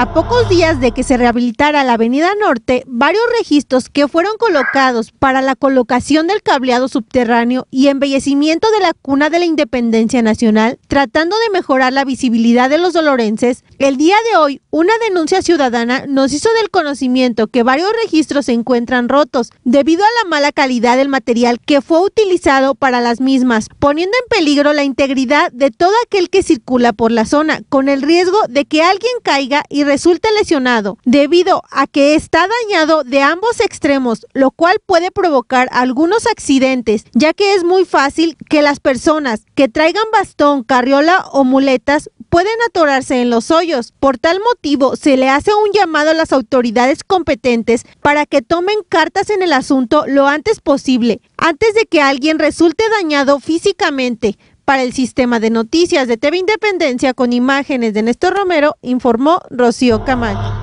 A pocos días de que se rehabilitara la Avenida Norte, varios registros que fueron colocados para la colocación del cableado subterráneo y embellecimiento de la cuna de la Independencia Nacional, tratando de mejorar la visibilidad de los dolorenses, el día de hoy una denuncia ciudadana nos hizo del conocimiento que varios registros se encuentran rotos debido a la mala calidad del material que fue utilizado para las mismas, poniendo en peligro la integridad de todo aquel que circula por la zona, con el riesgo de que alguien caiga y resulte lesionado, debido a que está dañado de ambos extremos, lo cual puede provocar algunos accidentes, ya que es muy fácil que las personas que traigan bastón, carriola o muletas pueden atorarse en los hoyos. Por tal motivo, se le hace un llamado a las autoridades competentes para que tomen cartas en el asunto lo antes posible, antes de que alguien resulte dañado físicamente. Para el sistema de noticias de TV Independencia con imágenes de Néstor Romero, informó Rocío Camacho.